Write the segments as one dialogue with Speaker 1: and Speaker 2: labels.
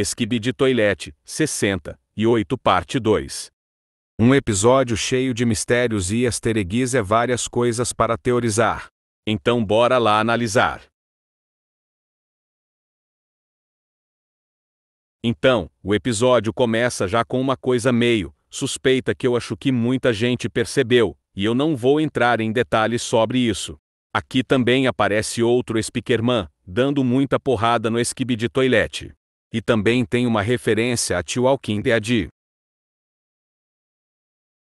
Speaker 1: Esquibe de Toilette, 60, e 8 parte 2. Um episódio cheio de mistérios e astereguis é várias coisas para teorizar. Então bora lá analisar. Então, o episódio começa já com uma coisa meio suspeita que eu acho que muita gente percebeu, e eu não vou entrar em detalhes sobre isso. Aqui também aparece outro Speakerman, dando muita porrada no esquibe de Toilette. E também tem uma referência a Tio de Adi.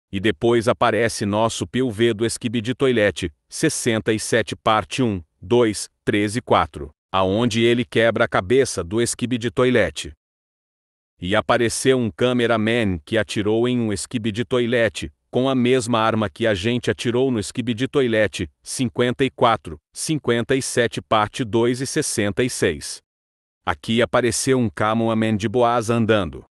Speaker 1: E depois aparece nosso do Esquibe de Toilette, 67 parte 1, 2, 13 e 4, aonde ele quebra a cabeça do Esquibe de Toilette. E apareceu um cameraman que atirou em um Esquibe de Toilette, com a mesma arma que a gente atirou no Esquibe de Toilette, 54, 57 parte 2 e 66. Aqui apareceu um cameraman de Boaz andando.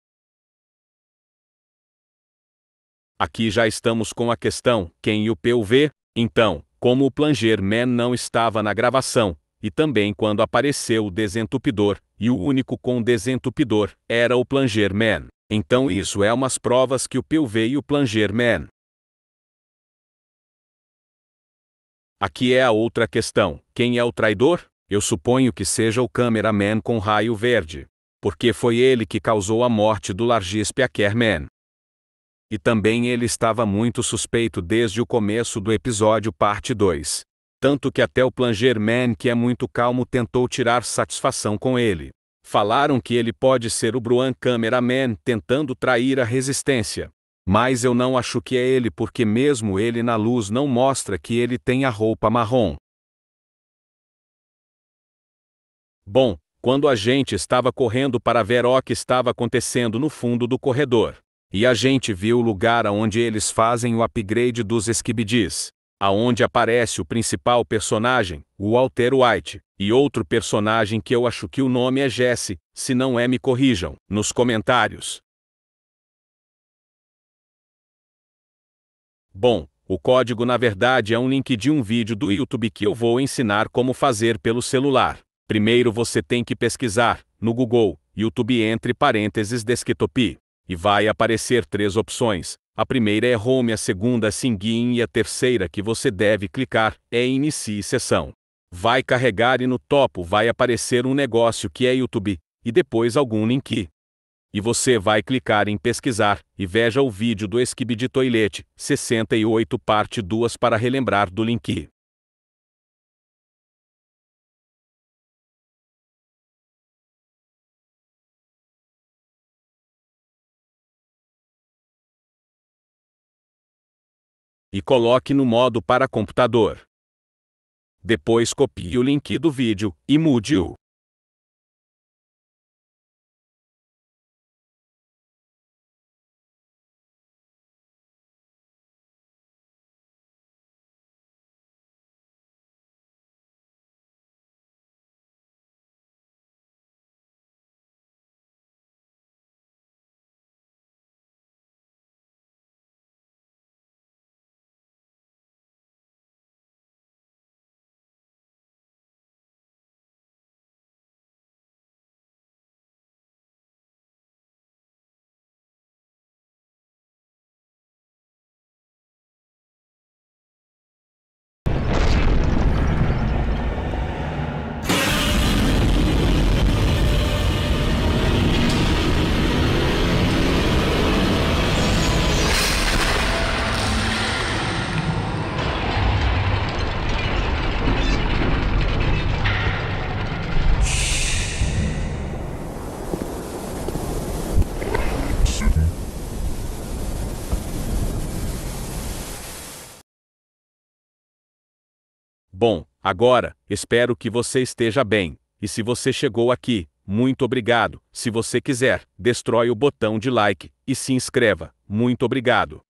Speaker 1: Aqui já estamos com a questão, quem o PUV? Então, como o Planger Man não estava na gravação, e também quando apareceu o desentupidor, e o único com desentupidor era o Planger Man. Então isso é umas provas que o PUV e o Planger Man. Aqui é a outra questão, quem é o traidor? Eu suponho que seja o cameraman com raio verde, porque foi ele que causou a morte do Largispe Man. E também ele estava muito suspeito desde o começo do episódio parte 2. Tanto que até o Plangerman, que é muito calmo, tentou tirar satisfação com ele. Falaram que ele pode ser o Bruan Cameraman tentando trair a resistência. Mas eu não acho que é ele porque mesmo ele na luz não mostra que ele tem a roupa marrom. Bom, quando a gente estava correndo para ver o que estava acontecendo no fundo do corredor. E a gente viu o lugar onde eles fazem o upgrade dos esquibidis, aonde aparece o principal personagem, o Walter White, e outro personagem que eu acho que o nome é Jesse, se não é me corrijam, nos comentários. Bom, o código na verdade é um link de um vídeo do YouTube que eu vou ensinar como fazer pelo celular. Primeiro você tem que pesquisar, no Google, YouTube entre parênteses desktop. E vai aparecer três opções. A primeira é Home, a segunda é Singin e a terceira que você deve clicar é Inicie sessão. Vai carregar e no topo vai aparecer um negócio que é YouTube, e depois algum link. E você vai clicar em pesquisar e veja o vídeo do Esquibe de Toilette 68 parte 2 para relembrar do link. e coloque no modo para computador. Depois copie o link do vídeo e mude-o. Bom, agora, espero que você esteja bem. E se você chegou aqui, muito obrigado. Se você quiser, destrói o botão de like e se inscreva. Muito obrigado.